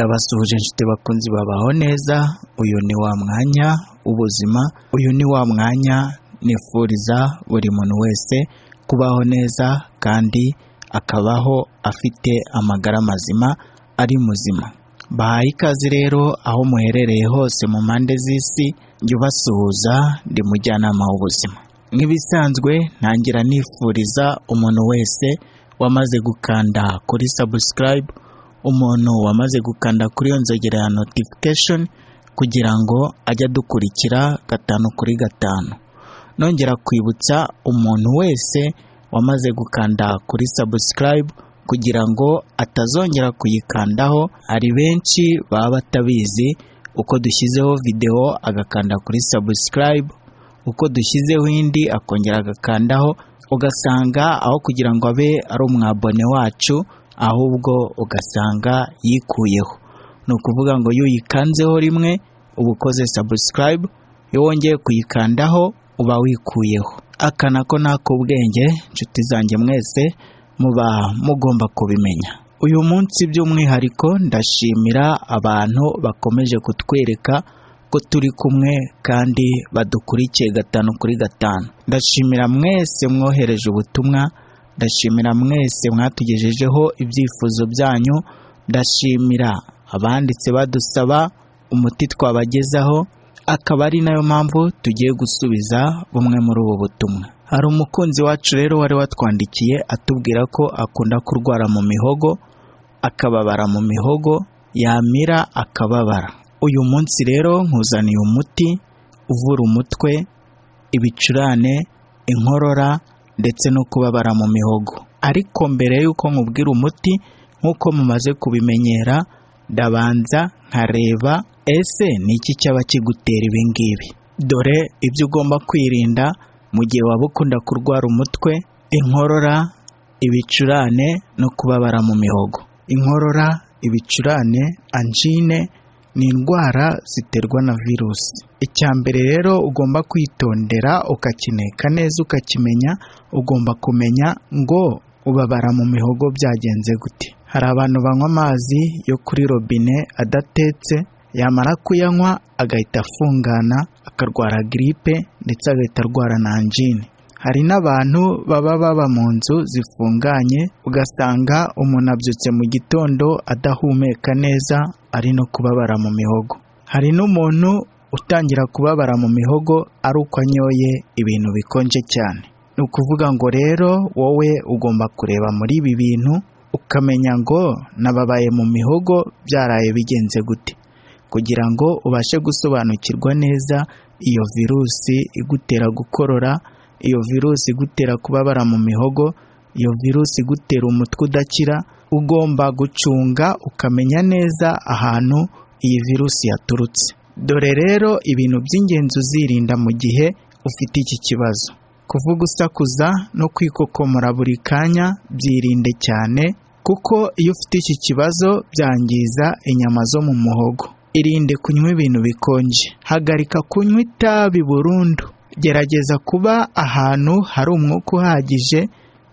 ndabasuhuje inshuti bakunzi babaho neza uyu ni wa mwanya w'ubuzima uyu ni wa mwanya nifuriza buri muntu wese kubaho neza kandi akabaho afite amagara mazima ari muzima bahaye ikaze rero aho muherereye hose mu mpande z'isi jya ubasuhuza ndi mujyanama w'ubuzima nk'ibisanzwe ntangira nifuriza umuntu wese wamaze gukanda kuri sabusikarayibu umuntu wamaze gukanda kuri iyo nzogera ya notification kugira ngo ajye adukurikira gatanu kuri gatanu nongera kwibutsa umuntu wese wamaze gukanda kuri subscribe kugira ngo atazongera kuyikandaho hari benshi baba batabizi uko dushyizeho videwo agakanda kuri subscribe uko dushyizeho indi akongera agakandaho ugasanga aho kugira ngo abe ari umwabone wacu ahubwo ugasanga yikuyeho ni ukuvuga ngo iyo uyikanzeho rimwe uba ukoze sabusikarayibu iyo wongeye kuyikandaho uba wikuyeho aka nako ni inshuti zanjye mwese muba mugomba kubimenya uyu munsi by'umwihariko ndashimira abantu bakomeje kutwereka ko turi kumwe kandi badukurikiye gatanu kuri gatanu ndashimira mwese mwohereje ubutumwa ndashimira mwese mwatugejejeho ibyifuzo byanyu ndashimira abanditse badusaba umuti twabagezaho akaba ari nayo mpamvu tugiye gusubiza bumwe muri ubu butumwa hari umukunzi wacu rero wari watwandikiye atubwira ko akunda kurwara mu mihogo akababara mu mihogo yamira akababara uyu munsi rero nkuzaniye umuti uvura umutwe ibicurane inkorora ndetse no kubabara mu mihogo ariko mbere y'uko nkubwira umuti nk'uko mumaze kubimenyera ndabanza nkareba ese ni iki cyaba kigutera ibi ngibi dore ibyo ugomba kwirinda mu gihe waba ukunda kurwara umutwe inkorora ibicurane no kubabara mu mihogo inkorora ibicurane angine ni indwara ziterwa na virusi icya mbere rero ugomba kwitondera ukakineka neza ukakimenya ugomba kumenya ngo ubabara mu mihogo byagenze gute hari abantu banywa amazi yo kuri robine adatetse yamara kuyanywa agahita afungana akarwara giripe ndetse agahita arwara nanjine hari n'abantu baba baba mu nzu zifunganye ugasanga umuntu abyutse mu gitondo adahumeka neza ari no kubabara mu mihogo hari n'umuntu utangira kubabara mu mihogo ari uko anyoye ibintu bikonje cyane ni ukuvuga ngo rero wowe ugomba kureba muri ibi bintu ukamenya ngo nababaye mu mihogo byaraye bigenze gute kugira ngo ubashe gusobanukirwa neza iyo virusi igutera gukorora iyo virusi igutera kubabara mu mihogo iyo virusi igutera umutwe udakira ugomba gucunga ukamenya neza ahantu iyi virusi yaturutse dore rero ibintu by'ingenzi uzirinda mu gihe ufite iki kibazo kuvuga usakuza no kwikokomora buri kanya byirinde cyane kuko iyo ufite iki kibazo byangiza inyama zo mu muhogo irinde kunywa ibintu bikonje hagarika kunywa itabi burundu gerageza kuba ahantu hari umwuka uhagije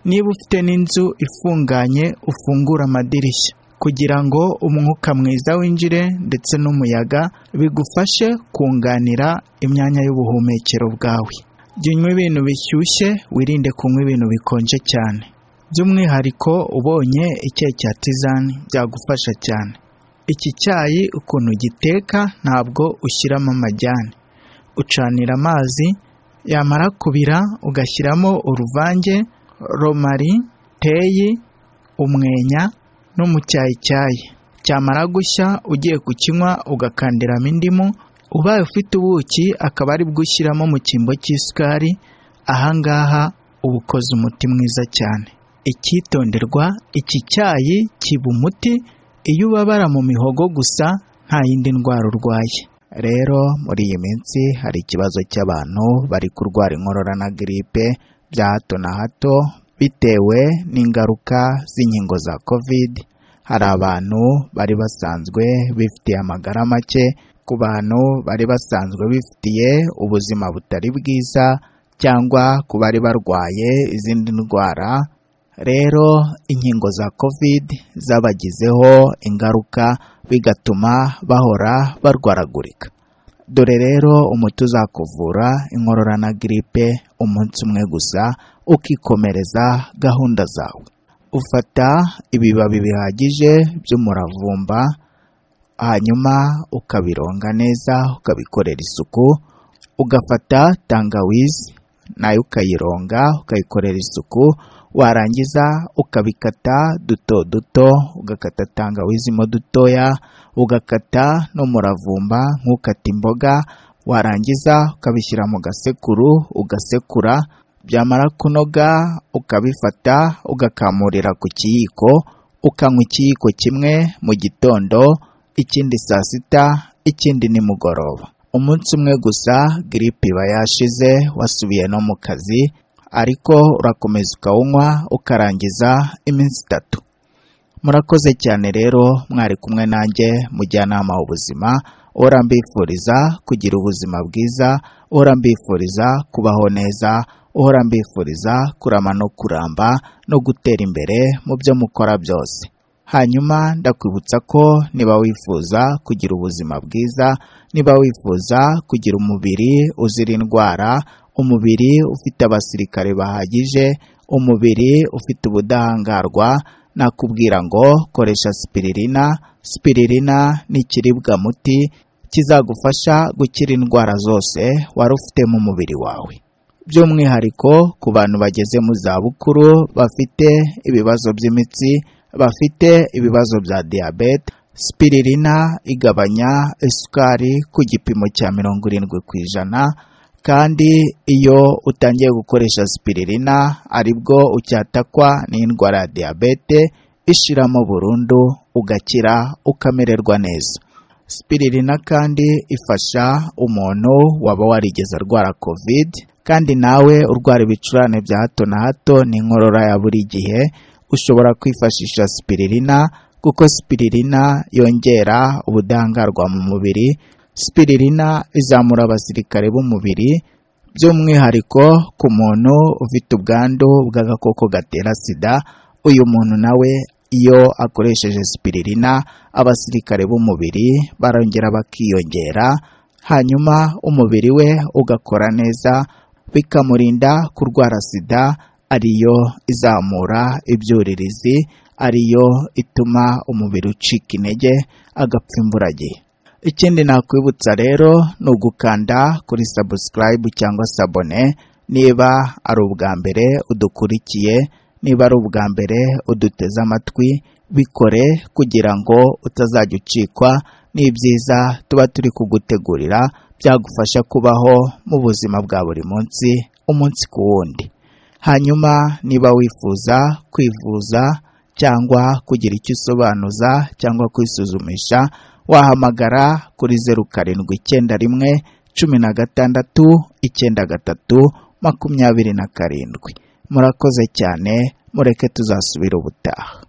niba ufite n'inzu ifunganye ufungura amadirishya kugira ngo umwuka mwiza winjire ndetse n'umuyaga bigufashe kunganira imyanya y'ubuhumekero bwawe jya unywa ibintu bishyushye wirinde kunywa ibintu bikonje cyane by'umwihariko ubonye icyayi cya tizani byagufasha cyane iki cyayi ukuntu giteka ntabwo ushyiramo amajyane ucanira amazi yamara kubira ugashyiramo uruvange romari teyi umwenya no mu cyayi. cyamara gushya ugiye kukinywa ugakandiramo indimu ubaye ufite ubuki akaba ari bwo ushyiramo mu cyimbo cy'isukari ahangaha uba ukoze umuti mwiza cyane icyitonderwa iki cyayi kiba umuti iyo ubabara mu mihogo gusa nta yindi ndwara urwaye rero muri iyi minsi hari ikibazo cy'abantu bari kurwara inkorora na giripe bya hato na hato bitewe n'ingaruka z'inkingo za covid hari abantu bari basanzwe bifitiye amagara make ku bantu bari basanzwe bifitiye ubuzima butari bwiza cyangwa ku bari barwaye izindi ndwara rero inkingo za covid zabagizeho ingaruka bigatuma bahora barwaragurika dore rero umuti uzakuvura inkorora na giripe umunsi umwe gusa ukikomereza gahunda zawe ufata ibibabi bihagije by'umuravumba hanyuma ukabironga neza ukabikorera isuku ugafata tangawizi nayo ukayironga ukayikorera isuku warangiza ukabikata duto duto ugakata tangawizi mo dutoya ugakata n'umuravumba nk'ukata imboga warangiza ukabishyira mu gasekuru ugasekura byamara kunoga ukabifata ugakamurira ku kiyiko ukanywa ikiyiko kimwe mu gitondo ikindi saa sita ikindi nimugoroba umunsi umwe gusa giripe iba yashize wasubiye no mu kazi ariko urakomeza ukawunywa ukarangiza iminsi itatu murakoze cyane rero mwari kumwe nanjye mujyanama w'ubuzima uhora mbifuriza kugira ubuzima bwiza urambifuriza mbifuriza kubaho neza uhora mbifuriza kurama no kuramba no gutera imbere mu byo mukora byose hanyuma ndakwibutsa ko niba wifuza kugira ubuzima bwiza niba wifuza kugira umubiri uzira indwara umubiri ufite abasirikare bahagije umubiri ufite ubudahangarwa nakubwira ngo koresha spiririna spiririna ni ikiribwa muti kizagufasha gukira indwara zose wari ufite mu mubiri wawe by'umwihariko ku bantu bageze mu zabukuru bafite ibibazo by'imitsi bafite ibibazo bya diyabete spirulina igabanya isukari ku gipimo cya mirongo irindwi ku ijana kandi iyo utangiye gukoresha spirulina aribwo ucyatakwa n'indwara ya diyabete ishiramo burundu ugakira ukamererwa neza spirulina kandi ifasha umuntu waba warigeze arwara covid kandi nawe urwara ibicurane bya hato na hato n'inkorora ya buri gihe ushobora kwifashisha spiririna kuko spiririna yongera ubudahangarwa mu mubiri spiririna izamura abasirikare b'umubiri by'umwihariko ku muntu ufite ubwandu bw'agakoko gatera sida uyu muntu nawe iyo akoresheje spiririna abasirikare b'umubiri barongera bakiyongera hanyuma umubiri we ugakora neza bikamurinda kurwara sida ariyo izamura ibyuririzi ariyo ituma umubiri ucika intege agapfa imburagihe ikindi nakwibutsa rero ni ugukanda kuri sabusikarayibu cyangwa sabone niba ari ubwa mbere udukurikiye niba ari ubwa mbere uduteze amatwi bikore kugira ngo utazajya ucikwa n'ibyiza tuba turi kugutegurira byagufasha kubaho mu buzima bwa buri munsi umunsi ku wundi hanyuma niba wifuza kwivuza cyangwa kugira icyo usobanuza cyangwa kwisuzumisha wahamagara kuri zeru karindwi icyenda rimwe cumi na gatandatu icyenda gatatu makumyabiri na karindwi murakoze cyane mureke tuzasubira ubutaha